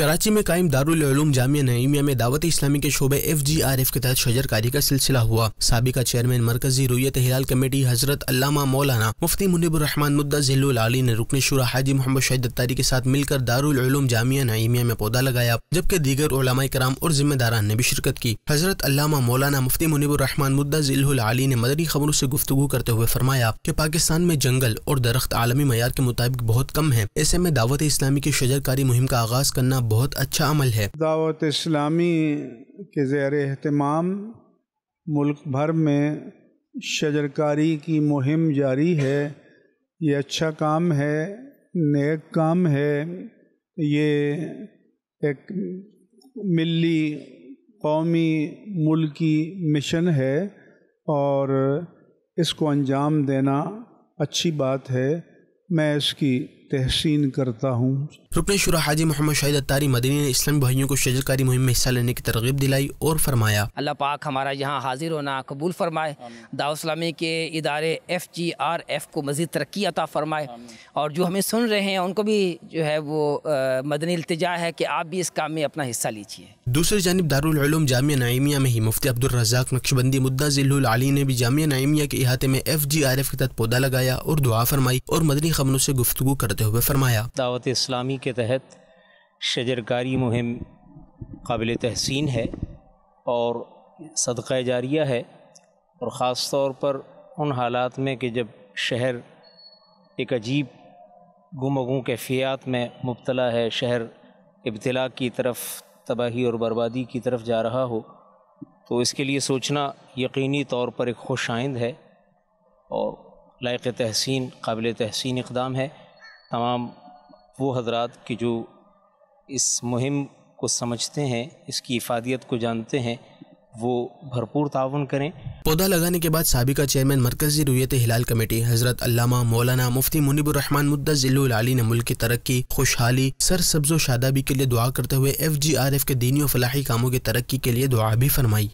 कराची में कायम दारूम जामिया नईमिया में दावत इस्लामी के शोबे एफ जी आर एफ के तहत शजरकारी का सिलसिला हुआ सबका चेयरमैन मरकजी रोयत हिलाल कमेटी हजरत अल्लामा मौलाना मुफ्ती मुनबरहमान मुद्दा जिल्लुल आली ने रुकने शुरा हाजी मोहम्मद शहीद अतारी के साथ मिलकर दारूम जामिया नईमिया में पौधा लगाया जबकि दीगर ओलामा कराम और जिम्मेदारान ने भी शिरकत की हजरत अल्लामा मौलाना मुफ्ती मुनबरहमान मुद्दा जिल्लुल आली ने मदरी खबरों से गुफ्तु करते हुए फरमाया की पाकिस्तान में जंगल और दरख्त आलमी मैार के मुताबिक बहुत कम है ऐसे में दावत इस्लामी की शजरकारी मुहिम का आगाज करना बहुत अच्छा अमल है दावत इस्लामी के ज़ैर अहतमाम मुल्क भर में शजरकारी की मुहिम जारी है ये अच्छा काम है नेक काम है ये एक मिली कौमी मुल्की मिशन है और इसको अंजाम देना अच्छी बात है मैं इसकी तहसीन करता हूँ रुकनेश्वर हाजी मोहम्मद शाहिद अतारी मदनी ने इस्लामी भाइयों को शजरकारी मुहिम में हिस्सा लेने की तरगीब दिलाई और फरमाया अल्लाह पाक हमारा यहाँ हाजिर होना कबूल फरमाए दाउस्लामी के इदारे एफ जी आर एफ को मज़ीद तरक्की अता फरमाए और जो हमें सुन रहे हैं उनको भी जो है वो आ, मदनी अल्तजा है कि आप भी इस काम में अपना हिस्सा लीजिए दूसरी जानब दारूम जामिया नाइमिया में ही मुफ्ती अब्दुलरजाक नक्शबंदी मुद्दा जिलाली ने भी जामिया नाइमिया के अहाते में एफ जी आर एफ के तहत पौधा लगाया और दुआ फरमाई और मदनी खबरों से गुफ्तु करते हुए फरमाया दावत इस्लामी के तहत शजरकारी मुहिम काबिल तहसीन है और सदक़ जारिया है और ख़ास तौर पर उन हालात में कि जब शहर एक अजीब गुमगू कैफियात में मुबतला है शहर इब्तला की तरफ तबाही और बर्बादी की तरफ जा रहा हो तो इसके लिए सोचना यकीनी तौर पर एक खुश आइंद है और लायक तहसीन काबिल तहसीन इकदाम है तमाम वो हजरात की जो इस मुहिम को समझते हैं इसकी इफादियत को जानते हैं वो भरपूर ताउन करें पौधा लगाने के बाद सबका चेयरमैन मरकजी रुयत हिलाल कमेटी हजरत अल्लामा मौलाना मुफ्ती मुनिबरहमान मुद्दजिल्लाली ने मुल्क की तरक्की खुशहाली सर सब्जो शादाबी के लिए दुआ करते हुए एफ जी आर एफ के दीनी और फलाही कामों की तरक्की के लिए दुआ भी फरमाई